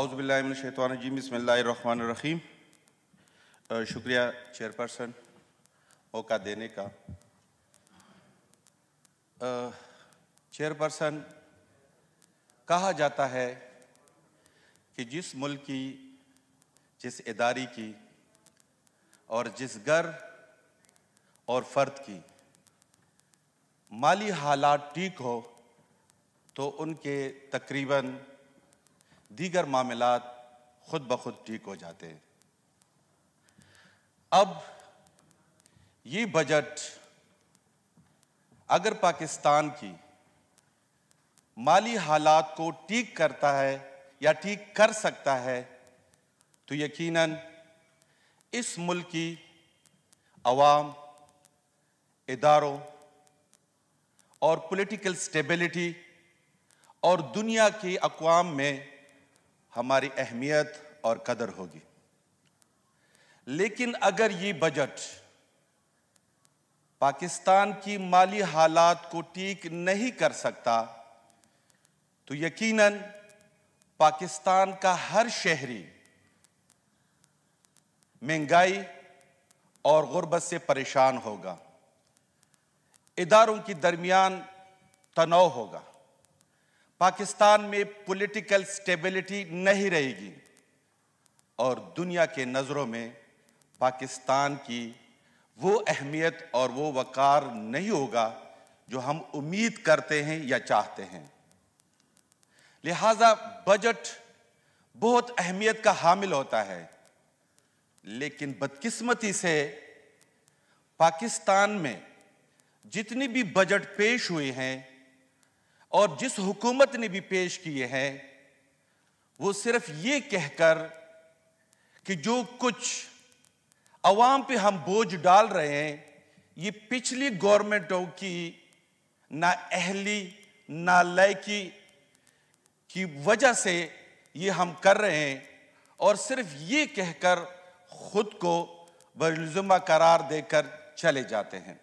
आउज़बिल्लाशैतवानजीम बसमीम शुक्रिया चेयरपर्सन मौका देने का चेयरपर्सन कहा जाता है कि जिस मुल्क की जिस इदारी की और जिस घर और फ़र्द की माली हालात ठीक हो तो उनके तकरीबन दीगर मामला खुद ब खुद ठीक हो जाते हैं अब ये बजट अगर पाकिस्तान की माली हालात को ठीक करता है या ठीक कर सकता है तो यकीनन इस मुल्क की आवाम इदारों और पॉलिटिकल स्टेबिलिटी और दुनिया की अकवाम में हमारी अहमियत और कदर होगी लेकिन अगर ये बजट पाकिस्तान की माली हालात को ठीक नहीं कर सकता तो यकीनन पाकिस्तान का हर शहरी महंगाई और गुर्बत से परेशान होगा इदारों के दरमियान तनाव होगा पाकिस्तान में पॉलिटिकल स्टेबिलिटी नहीं रहेगी और दुनिया के नज़रों में पाकिस्तान की वो अहमियत और वो वक़ार नहीं होगा जो हम उम्मीद करते हैं या चाहते हैं लिहाजा बजट बहुत अहमियत का हामिल होता है लेकिन बदकिस्मती से पाकिस्तान में जितनी भी बजट पेश हुए हैं और जिस हुकूमत ने भी पेश किए हैं वो सिर्फ ये कहकर कि जो कुछ अवाम पे हम बोझ डाल रहे हैं ये पिछली गवर्नमेंटों की ना ना लयकी की वजह से ये हम कर रहे हैं और सिर्फ ये कहकर खुद को बरजुमा करार देकर चले जाते हैं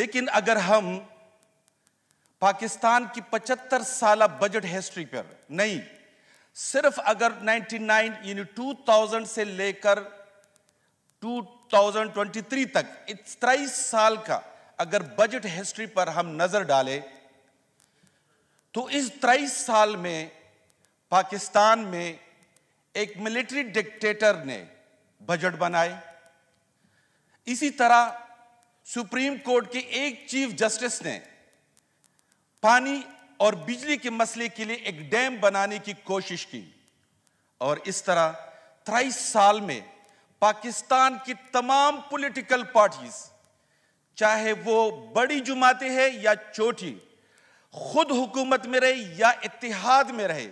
लेकिन अगर हम पाकिस्तान की 75 साल बजट हिस्ट्री पर नहीं सिर्फ अगर 99 यानी 2000 से लेकर 2023 तक इस तेईस साल का अगर बजट हिस्ट्री पर हम नजर डालें तो इस त्राईस साल में पाकिस्तान में एक मिलिट्री डिक्टेटर ने बजट बनाए इसी तरह सुप्रीम कोर्ट के एक चीफ जस्टिस ने पानी और बिजली के मसले के लिए एक डैम बनाने की कोशिश की और इस तरह त्राईस साल में पाकिस्तान की तमाम पॉलिटिकल पार्टीज चाहे वो बड़ी जुमाते हैं या छोटी खुद हुकूमत में रहे या इतिहाद में रहे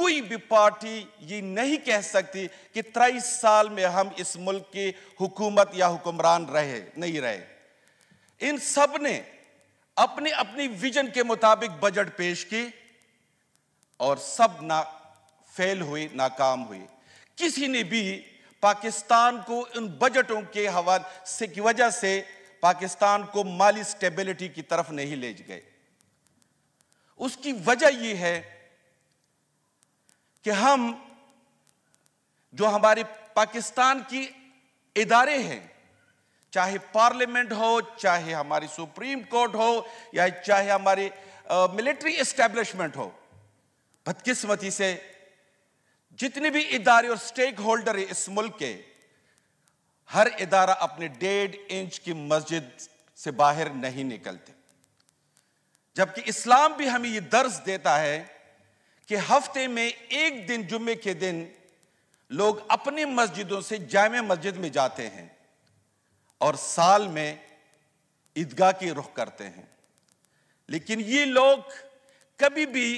कोई भी पार्टी ये नहीं कह सकती कि त्राईस साल में हम इस मुल्क की हुकूमत या हुक्मरान रहे नहीं रहे इन सब ने अपने अपनी विजन के मुताबिक बजट पेश की और सब ना फेल हुए नाकाम हुए किसी ने भी पाकिस्तान को उन बजटों के हवाले से की वजह से पाकिस्तान को माली स्टेबिलिटी की तरफ नहीं ले गए उसकी वजह यह है कि हम जो हमारे पाकिस्तान की इदारे हैं चाहे पार्लियामेंट हो चाहे हमारी सुप्रीम कोर्ट हो या चाहे हमारी मिलिट्री एस्टेब्लिशमेंट हो बदकिस्मती से जितने भी इदारे और स्टेक होल्डर है इस मुल्क के हर इदारा अपने डेढ़ इंच की मस्जिद से बाहर नहीं निकलते जबकि इस्लाम भी हमें यह दर्ज देता है कि हफ्ते में एक दिन जुम्मे के दिन लोग अपनी मस्जिदों से जाम मस्जिद में जाते हैं और साल में ईदगाह की रुख करते हैं लेकिन ये लोग कभी भी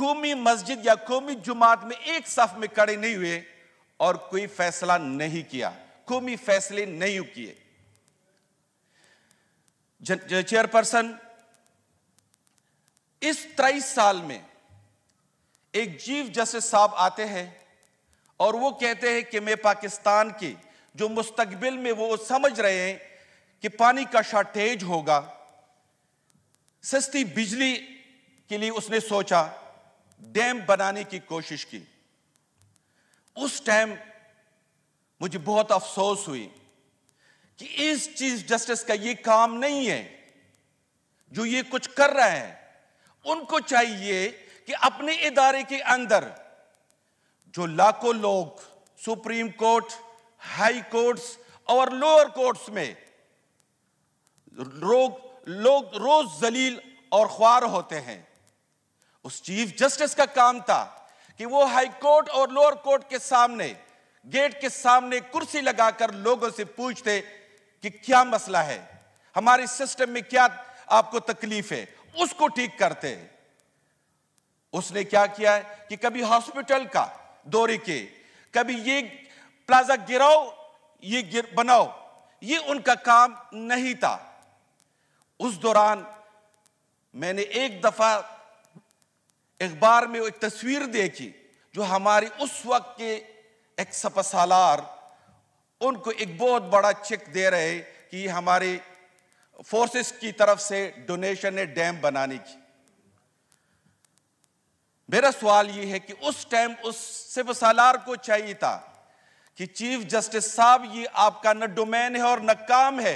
कौमी मस्जिद या कौमी जुमात में एक सफ में खड़े नहीं हुए और कोई फैसला नहीं किया कौमी फैसले नहीं किए चेयरपर्सन इस त्राईस साल में एक चीफ जस्टिस साहब आते हैं और वो कहते हैं कि मैं पाकिस्तान की जो मुस्तबिल में वो समझ रहे हैं कि पानी का शॉर्टेज होगा सस्ती बिजली के लिए उसने सोचा डैम बनाने की कोशिश की उस टाइम मुझे बहुत अफसोस हुई कि इस चीफ जस्टिस का ये काम नहीं है जो ये कुछ कर रहे हैं उनको चाहिए कि अपने इदारे के अंदर जो लाखों लोग सुप्रीम कोर्ट हाई कोर्ट्स और लोअर कोर्ट्स में लोग लोग रोज जलील और ख्वार होते हैं उस चीफ जस्टिस का काम था कि वो हाई कोर्ट और लोअर कोर्ट के सामने गेट के सामने कुर्सी लगाकर लोगों से पूछते कि क्या मसला है हमारे सिस्टम में क्या आपको तकलीफ है उसको ठीक करते उसने क्या किया है कि कभी हॉस्पिटल का दौरे के कभी ये प्लाजा गिराओ ये गिर बनाओ ये उनका काम नहीं था उस दौरान मैंने एक दफ़ा अखबार में एक तस्वीर देखी जो हमारी उस वक्त के एक सपसालार उनको एक बहुत बड़ा चेक दे रहे कि हमारे फोर्सेस की तरफ से डोनेशन है डैम बनाने की मेरा सवाल यह है कि उस टाइम उस सिपसालार को चाहिए था कि चीफ जस्टिस साहब ये आपका न डोमेन है और न काम है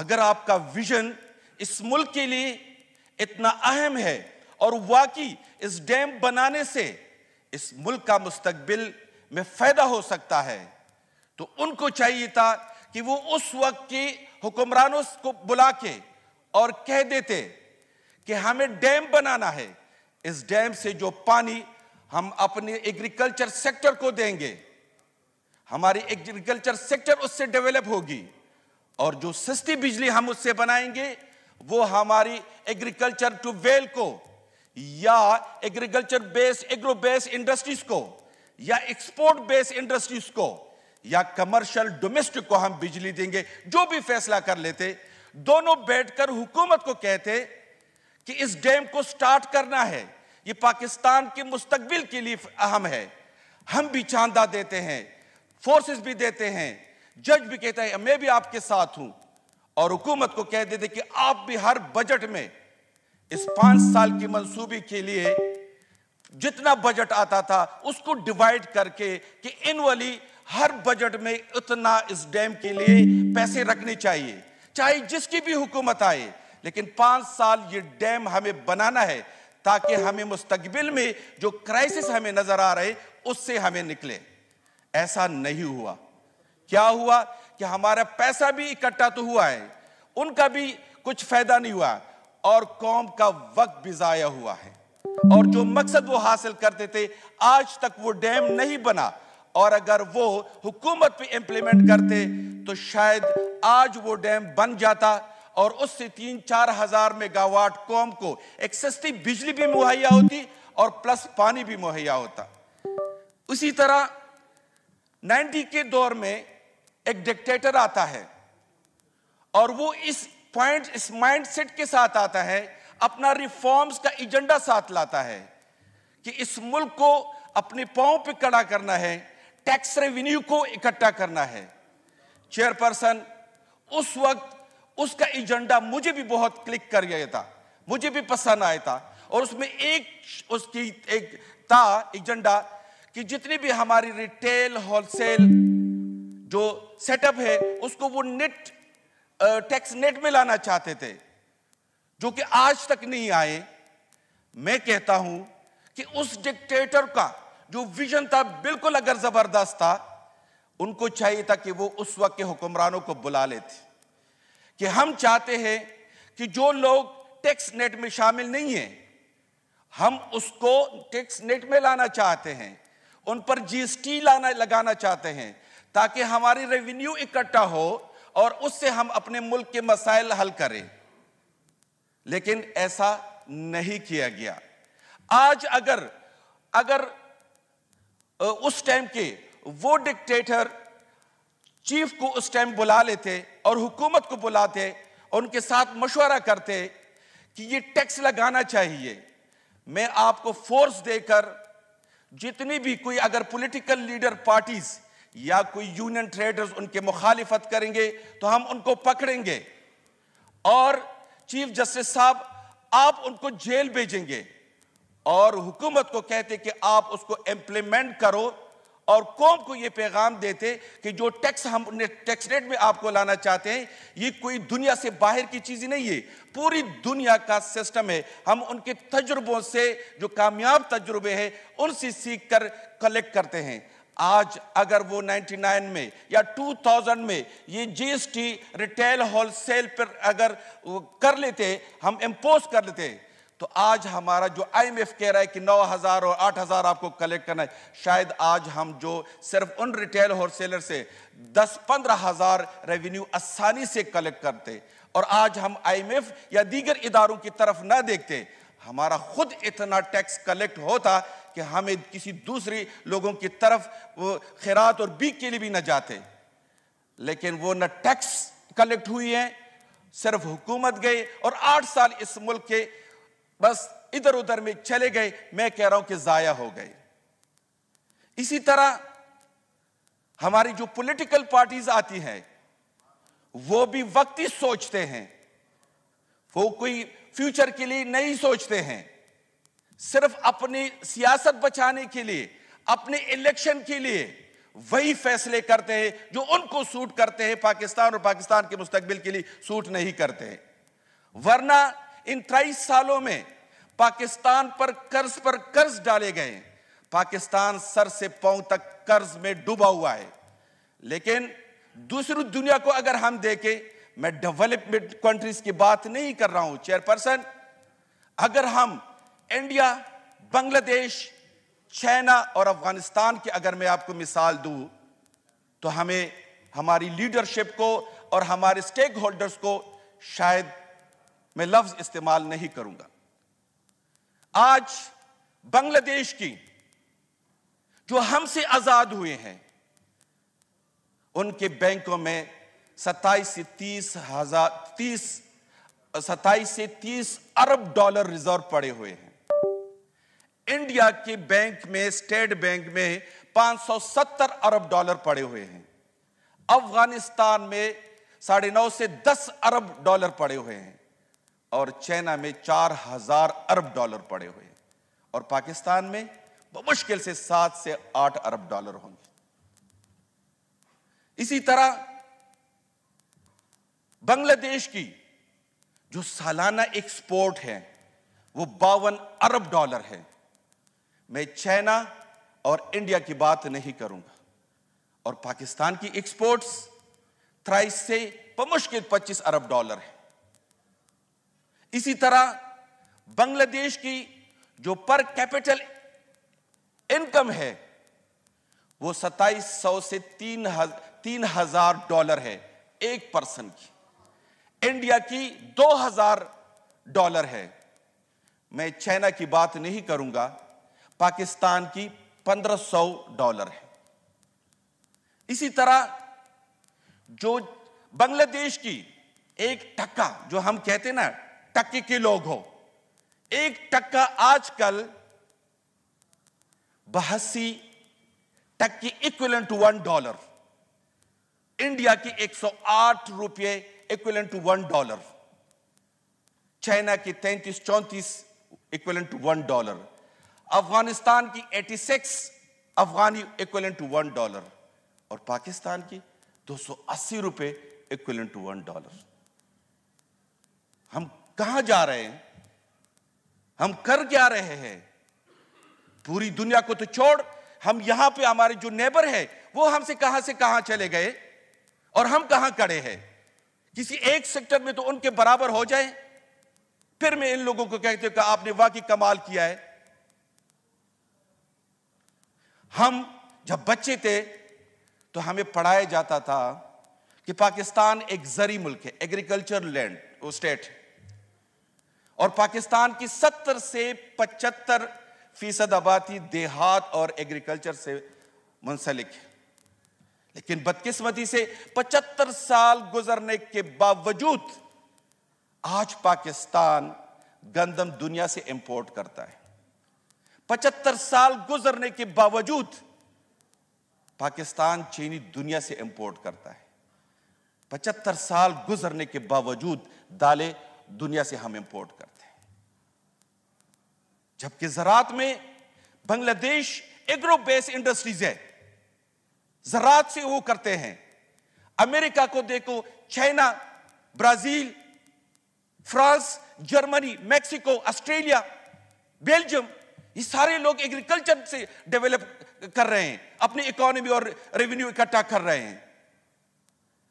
अगर आपका विजन इस मुल्क के लिए इतना अहम है और वाकई इस डैम बनाने से इस मुल्क का मुस्तबिल में फायदा हो सकता है तो उनको चाहिए था कि वो उस वक्त के हुक्मरानों को बुला के और कह देते कि हमें डैम बनाना है इस डैम से जो पानी हम अपने एग्रीकल्चर सेक्टर को देंगे हमारी एग्रीकल्चर सेक्टर उससे डेवलप होगी और जो सस्ती बिजली हम उससे बनाएंगे वो हमारी एग्रीकल्चर टू वेल को या agriculture based agro based industries को या एक्सपोर्ट बेस्ड इंडस्ट्रीज को या कमर्शियल डोमेस्टिक को हम बिजली देंगे जो भी फैसला कर लेते दोनों बैठकर हुकूमत को कहते कि इस डैम को स्टार्ट करना है ये पाकिस्तान के मुस्तबिल के लिए अहम है हम भी चांदा देते हैं फोर्सेस भी देते हैं जज भी कहता है मैं भी आपके साथ हूं और हुकूमत को कह देते कि आप भी हर बजट में इस पांच साल की मंसूबे के लिए जितना बजट आता था उसको डिवाइड करके कि इन वाली हर बजट में इतना इस डैम के लिए पैसे रखने चाहिए चाहे जिसकी भी हुकूमत आए लेकिन पांच साल ये डैम हमें बनाना है ताकि हमें मुस्तकबिल में जो क्राइसिस हमें नजर आ रहे उससे हमें निकले ऐसा नहीं हुआ क्या हुआ कि हमारा पैसा भी इकट्ठा तो हुआ है उनका भी कुछ फायदा नहीं हुआ और कौम का वक्त भी जाया हुआ है और जो मकसद वो हासिल करते थे आज तक वो डैम नहीं बना और अगर वो हुकूमत पे इंप्लीमेंट करते तो शायद आज वो डैम बन जाता और उससे तीन चार हजार मेगावाट कौम को एक सस्ती बिजली भी मुहैया होती और प्लस पानी भी मुहैया होता उसी तरह 90 के दौर में एक डिक्टेटर आता है और वो इस पॉइंट इस माइंडसेट के साथ आता है अपना रिफॉर्म्स का एजेंडा साथ लाता है कि इस मुल्क को अपने पांव पे कड़ा करना है टैक्स रेवेन्यू को इकट्ठा करना है चेयरपर्सन उस वक्त उसका एजेंडा मुझे भी बहुत क्लिक कर गया था मुझे भी पसंद आया था और उसमें एक उसकी एक था एजेंडा कि जितनी भी हमारी रिटेल होलसेल जो सेटअप है उसको वो नेट टैक्स नेट में लाना चाहते थे जो कि आज तक नहीं आए मैं कहता हूं कि उस डिक्टेटर का जो विजन था बिल्कुल अगर जबरदस्त था उनको चाहिए था कि वो उस वक्त के हुक्मरानों को बुला लेते कि हम चाहते हैं कि जो लोग टैक्स नेट में शामिल नहीं है हम उसको टैक्स नेट में लाना चाहते हैं उन पर जीएसटी लाना लगाना चाहते हैं ताकि हमारी रेवेन्यू इकट्ठा हो और उससे हम अपने मुल्क के मसाइल हल करें लेकिन ऐसा नहीं किया गया आज अगर अगर उस टाइम के वो डिक्टेटर चीफ को उस टाइम बुला लेते और हुकूमत को बुलाते उनके साथ मशवरा करते कि ये टैक्स लगाना चाहिए मैं आपको फोर्स देकर जितनी भी कोई अगर पॉलिटिकल लीडर पार्टीज या कोई यूनियन ट्रेडर्स उनके मुखालिफत करेंगे तो हम उनको पकड़ेंगे और चीफ जस्टिस साहब आप उनको जेल भेजेंगे और हुकूमत को कहते कि आप उसको इंप्लीमेंट करो और कौम को ये पैगाम देते कि जो टैक्स हम टैक्स रेट में आपको लाना चाहते हैं ये कोई दुनिया से बाहर की चीज़ नहीं है पूरी दुनिया का सिस्टम है हम उनके तजुर्बों से जो कामयाब तजुर्बे हैं उनसे सीख कर कलेक्ट करते हैं आज अगर वो 99 में या 2000 में ये जीएसटी रिटेल होलसेल पर अगर कर लेते हम इम्पोज कर लेते हैं तो आज हमारा जो आईएमएफ कह रहा है कि 9000 और 8000 आपको कलेक्ट करना है शायद आज हम जो सिर्फ उन रिटेल होलसेलर से 10-15 हजार रेवेन्यू आसानी से कलेक्ट करते और आज हम आईएमएफ या दीगर इदारों की तरफ ना देखते हमारा खुद इतना टैक्स कलेक्ट होता कि हमें किसी दूसरी लोगों की तरफ खैरात और बीक के लिए भी ना जाते लेकिन वो न टैक्स कलेक्ट हुई है सिर्फ हुकूमत गई और आठ साल इस मुल्क के बस इधर उधर में चले गए मैं कह रहा हूं कि जाया हो गए इसी तरह हमारी जो पॉलिटिकल पार्टीज आती हैं वो भी वक्त ही सोचते हैं वो कोई फ्यूचर के लिए नहीं सोचते हैं सिर्फ अपनी सियासत बचाने के लिए अपने इलेक्शन के लिए वही फैसले करते हैं जो उनको सूट करते हैं पाकिस्तान और पाकिस्तान के मुस्तकबिल के लिए सूट नहीं करते वरना इन तेईस सालों में पाकिस्तान पर कर्ज पर कर्ज डाले गए पाकिस्तान सर से पांव तक कर्ज में डूबा हुआ है लेकिन दूसरी दुनिया को अगर हम देखें मैं डेवलपमेंट कंट्रीज की बात नहीं कर रहा हूं चेयरपर्सन अगर हम इंडिया बांग्लादेश चाइना और अफगानिस्तान की अगर मैं आपको मिसाल दूं तो हमें हमारी लीडरशिप को और हमारे स्टेक होल्डर्स को शायद मैं लफ्ज इस्तेमाल नहीं करूंगा आज बांग्लादेश की जो हमसे आजाद हुए हैं उनके बैंकों में सत्ताईस से तीस हजार तीस सत्ताईस से तीस अरब डॉलर रिजर्व पड़े हुए हैं इंडिया के बैंक में स्टेट बैंक में 570 अरब डॉलर पड़े हुए हैं अफगानिस्तान में साढ़े नौ से दस अरब डॉलर पड़े हुए हैं और चाइना में चार हजार अरब डॉलर पड़े हुए और पाकिस्तान में मुश्किल से सात से आठ अरब डॉलर होंगे इसी तरह बांग्लादेश की जो सालाना एक्सपोर्ट है वो बावन अरब डॉलर है मैं चाइना और इंडिया की बात नहीं करूंगा और पाकिस्तान की एक्सपोर्ट्स थ्राइस से मुश्किल पच्चीस अरब डॉलर है इसी तरह बांग्लादेश की जो पर कैपिटल इनकम है वो सत्ताईस सौ से तीन हजार तीन हजार डॉलर है एक पर्सन की इंडिया की दो हजार डॉलर है मैं चाइना की बात नहीं करूंगा पाकिस्तान की पंद्रह सौ डॉलर है इसी तरह जो बांग्लादेश की एक टक्का जो हम कहते ना टक्के के लोग हो एक टक्का आजकल बहसी टक्की equal to one dollar India की 108 रुपये equal to one dollar China की तैतीस चौंतीस equal to one dollar Afghanistan की 86 afghani equal to one dollar और पाकिस्तान की 280 रुपए इक्वल टू वन डॉलर हम कहां जा रहे हैं हम कर क्या रहे हैं पूरी दुनिया को तो छोड़ हम यहां पे हमारे जो नेबर है वो हमसे कहां से कहां चले गए और हम कहां खड़े हैं किसी एक सेक्टर में तो उनके बराबर हो जाए फिर मैं इन लोगों को कहते कि आपने वाकई कमाल किया है हम जब बच्चे थे तो हमें पढ़ाया जाता था कि पाकिस्तान एक जरी मुल्क है एग्रीकल्चर लैंड स्टेट और पाकिस्तान की 70 से 75 फीसद आबादी देहात और एग्रीकल्चर से मुंसलिक है लेकिन बदकिस्मती से 75 साल गुजरने के बावजूद आज पाकिस्तान गंदम दुनिया से इंपोर्ट करता है 75 साल गुजरने के बावजूद पाकिस्तान चीनी दुनिया से इंपोर्ट करता है 75 साल गुजरने के बावजूद दालें दुनिया से हम इंपोर्ट करते हैं जबकि ज़रात में बांग्लादेश एग्रो बेस इंडस्ट्रीज है ज़रात से वो करते हैं अमेरिका को देखो China Brazil France Germany Mexico Australia Belgium ये सारे लोग एग्रीकल्चर से डेवलप कर रहे हैं अपनी इकोनॉमी और रेवेन्यू इकट्ठा कर रहे हैं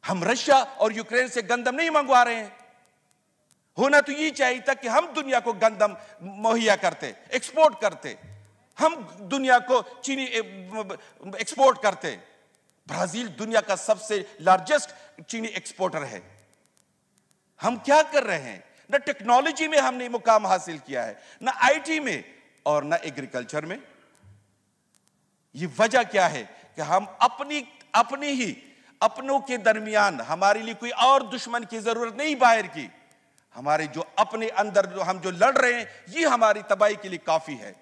हम रशिया और यूक्रेन से गंदम नहीं मंगवा रहे हैं होना तो ये चाहिए था कि हम दुनिया को गंदम मुहैया करते एक्सपोर्ट करते हम दुनिया को चीनी एक्सपोर्ट करते ब्राजील दुनिया का सबसे लार्जेस्ट चीनी एक्सपोर्टर है हम क्या कर रहे हैं ना टेक्नोलॉजी में हमने मुकाम हासिल किया है ना आईटी में और ना एग्रीकल्चर में ये वजह क्या है कि हम अपनी अपनी ही अपनों के दरमियान हमारे लिए कोई और दुश्मन की जरूरत नहीं बाहर की हमारे जो अपने अंदर जो हम जो लड़ रहे हैं ये हमारी तबाही के लिए काफी है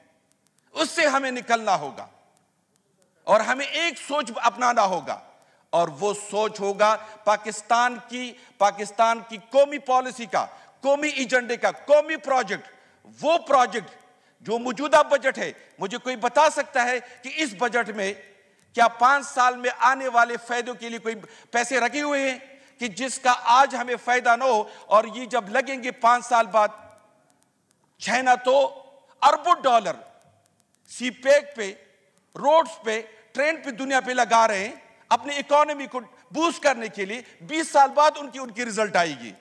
उससे हमें निकलना होगा और हमें एक सोच अपनाना होगा और वो सोच होगा पाकिस्तान की पाकिस्तान की कौमी पॉलिसी का कौमी एजेंडे का कौमी प्रोजेक्ट वो प्रोजेक्ट जो मौजूदा बजट है मुझे कोई बता सकता है कि इस बजट में क्या पांच साल में आने वाले फायदों के लिए कोई पैसे रखे हुए हैं कि जिसका आज हमें फायदा ना हो और ये जब लगेंगे पांच साल बाद चाइना तो अरबों डॉलर सीपेक पे रोड्स पे ट्रेन पे दुनिया पे लगा रहे हैं अपनी इकोनॉमी को बूस्ट करने के लिए 20 साल बाद उनकी उनकी रिजल्ट आएगी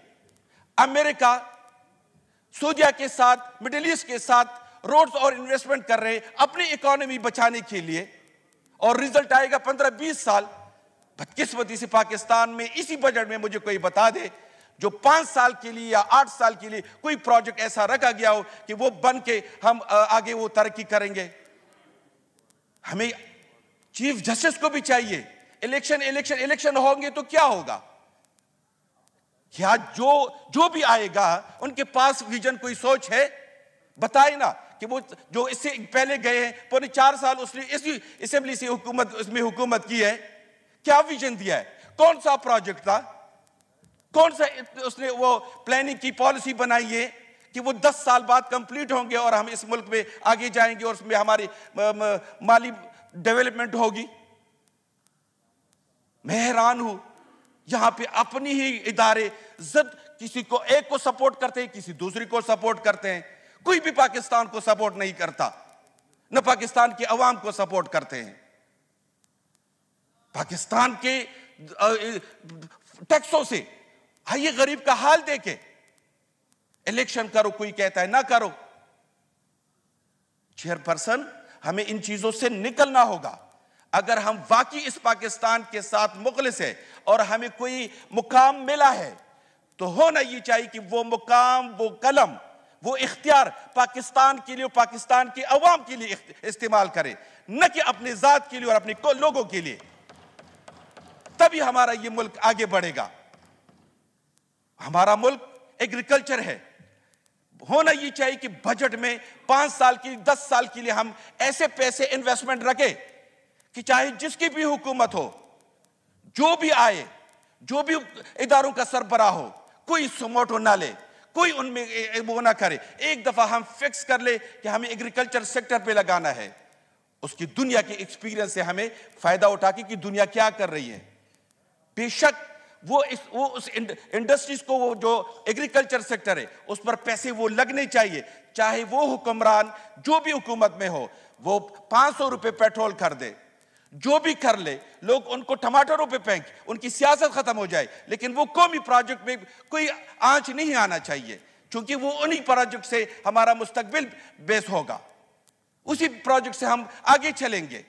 अमेरिका सूर्या के साथ मिडिल ईस्ट के साथ रोड्स और इन्वेस्टमेंट कर रहे हैं अपनी इकोनॉमी बचाने के लिए और रिजल्ट आएगा 15-20 साल बदकिस्मती तो से पाकिस्तान में इसी बजट में मुझे कोई बता दे जो पांच साल के लिए या आठ साल के लिए कोई प्रोजेक्ट ऐसा रखा गया हो कि वो बन के हम आगे वो तरक्की करेंगे हमें चीफ जस्टिस को भी चाहिए इलेक्शन इलेक्शन इलेक्शन होंगे तो क्या होगा क्या जो जो भी आएगा उनके पास विजन कोई सोच है बताए ना कि वो जो इससे पहले गए हैं पौने चार साल उसने इसी असेंबली से हुकूमत उसमें हुकूमत की है क्या विजन दिया है कौन सा प्रोजेक्ट था कौन सा उसने वो प्लानिंग की पॉलिसी बनाई है कि वो दस साल बाद कंप्लीट होंगे और हम इस मुल्क में आगे जाएंगे और उसमें हमारी माली डेवलपमेंट होगी मैं हैरान हूं यहां पे अपनी ही इदारे जद किसी को एक को सपोर्ट करते हैं किसी दूसरी को सपोर्ट करते हैं कोई भी पाकिस्तान को सपोर्ट नहीं करता न पाकिस्तान की अवाम को सपोर्ट करते हैं पाकिस्तान के टैक्सों से आइए गरीब का हाल देखें इलेक्शन करो कोई कहता है ना करो चेयरपर्सन हमें इन चीजों से निकलना होगा अगर हम वाकई इस पाकिस्तान के साथ मुखलिस है और हमें कोई मुकाम मिला है तो होना ये चाहिए कि वो मुकाम वो कलम वो इख्तियार पाकिस्तान के लिए पाकिस्तान के अवाम के लिए इस्तेमाल करें न कि अपने ज़ात के लिए और अपने लोगों के लिए तभी हमारा ये मुल्क आगे बढ़ेगा हमारा मुल्क एग्रीकल्चर है होना ये चाहिए कि बजट में पांच साल की दस साल के लिए हम ऐसे पैसे इन्वेस्टमेंट रखें कि चाहे जिसकी भी हुकूमत हो जो भी आए जो भी इदारों का सरबरा हो कोई सुमोटो ना ले कोई उनमें वो ना करे एक दफा हम फिक्स कर ले कि हमें एग्रीकल्चर सेक्टर पे लगाना है उसकी दुनिया के एक्सपीरियंस से हमें फायदा उठा के कि दुनिया क्या कर रही है बेशक वो इस वो उस इंडस्ट्रीज को वो जो एग्रीकल्चर सेक्टर है उस पर पैसे वो लगने चाहिए चाहे वो हुक्मरान जो भी हुकूमत में हो वो पांच सौ रुपये पेट्रोल कर दे जो भी कर ले लोग उनको टमाटरों पे फेंक उनकी सियासत ख़त्म हो जाए लेकिन वो कौमी प्रोजेक्ट में कोई आंच नहीं आना चाहिए क्योंकि वो उन्हीं प्रोजेक्ट से हमारा मुस्तकबिल बेस होगा उसी प्रोजेक्ट से हम आगे चलेंगे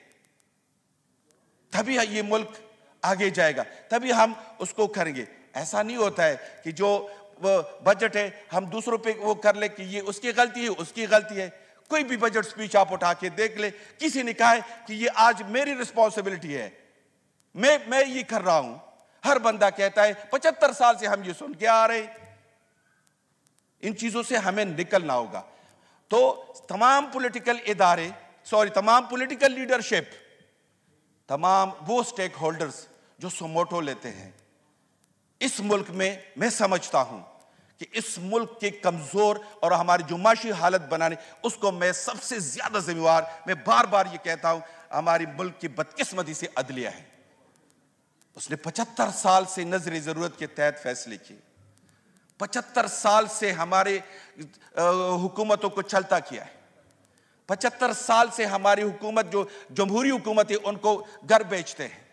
तभी ये मुल्क आगे जाएगा तभी हम उसको करेंगे ऐसा नहीं होता है कि जो बजट है हम दूसरों पे वो कर ले कि ये उसकी गलती है उसकी गलती है कोई भी बजट स्पीच आप उठा के देख ले किसी ने कहा है कि ये आज मेरी रिस्पॉन्सिबिलिटी है मैं मैं ये कर रहा हूं हर बंदा कहता है पचहत्तर साल से हम ये सुन के आ रहे इन चीजों से हमें निकलना होगा तो तमाम पॉलिटिकल इदारे सॉरी तमाम पॉलिटिकल लीडरशिप तमाम वो स्टेक होल्डर्स जो सोमोटो लेते हैं इस मुल्क में मैं समझता हूं कि इस मुल्क के कमज़ोर और हमारी जो माशी हालत बनाने उसको मैं सबसे ज़्यादा जिम्मेवार मैं बार बार ये कहता हूं हमारी मुल्क की बदकिस्मती से अदलिया है उसने पचहत्तर साल से नजर ज़रूरत के तहत फैसले किए पचहत्तर साल से हमारे हुकूमतों को चलता किया है पचहत्तर साल से हमारी हुकूमत जो जमहूरी हुकूमत है उनको घर बेचते हैं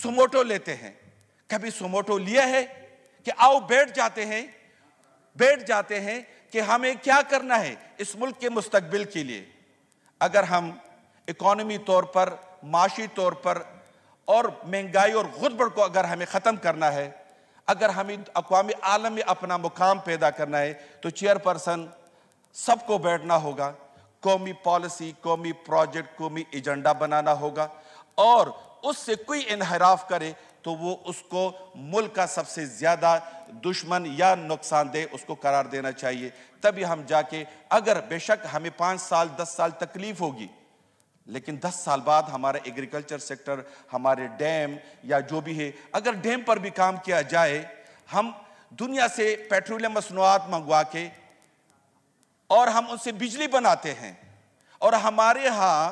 सोमोटो लेते हैं कभी सोमोटो लिया है कि आओ बैठ जाते हैं बैठ जाते हैं कि हमें क्या करना है इस मुल्क के मुस्तबिल के लिए अगर हम इकॉनमी तौर पर माशी तौर पर और महंगाई और गुदबड़ को अगर हमें ख़त्म करना है अगर हमें अकवामी आलम में अपना मुकाम पैदा करना है तो चेयरपर्सन सबको बैठना होगा कौमी पॉलिसी कौमी प्रोजेक्ट कौमी एजेंडा बनाना होगा और उससे कोई इनहराफ करे तो वो उसको मुल्क का सबसे ज़्यादा दुश्मन या नुकसानदेह उसको करार देना चाहिए तभी हम जाके अगर बेशक हमें पाँच साल दस साल तकलीफ होगी लेकिन दस साल बाद हमारे एग्रीकल्चर सेक्टर हमारे डैम या जो भी है अगर डैम पर भी काम किया जाए हम दुनिया से पेट्रोलियम मसनूआत मंगवा के और हम उनसे बिजली बनाते हैं और हमारे यहाँ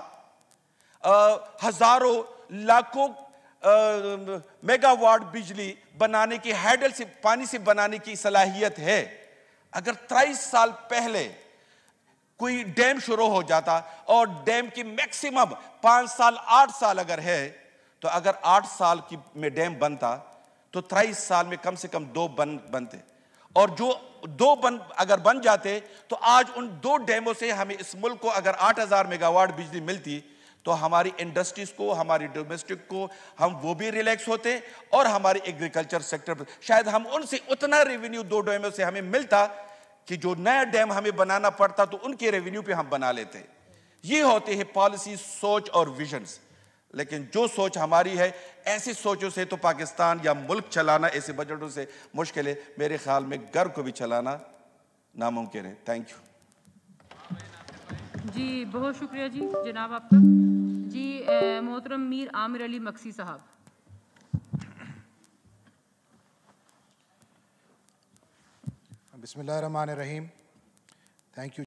हज़ारों लाखों मेगावाट बिजली बनाने की हैडल से पानी से बनाने की सलाहियत है अगर तेईस साल पहले कोई डैम शुरू हो जाता और डैम की मैक्सिमम पांच साल आठ साल अगर है तो अगर आठ साल की में डैम बनता तो तेईस साल में कम से कम दो बन बनते और जो दो बन अगर बन जाते तो आज उन दो डैमों से हमें इस मुल्क को अगर आठ हजार मेगावाट बिजली मिलती तो हमारी इंडस्ट्रीज को हमारी डोमेस्टिक को हम वो भी रिलैक्स होते और हमारे एग्रीकल्चर सेक्टर पर शायद हम उनसे उतना रेवेन्यू दो डैमों से हमें मिलता कि जो नया डैम हमें बनाना पड़ता तो उनके रेवेन्यू पे हम बना लेते ये होते हैं पॉलिसी सोच और विजन्स लेकिन जो सोच हमारी है ऐसी सोचों से तो पाकिस्तान या मुल्क चलाना ऐसे बजटों से मुश्किल है मेरे ख्याल में घर को भी चलाना नामुमकिन है थैंक यू जी बहुत शुक्रिया जी जनाब आपका जी मोहतरम मीर आमिर अली मक्सी साहब रहीम थैंक यू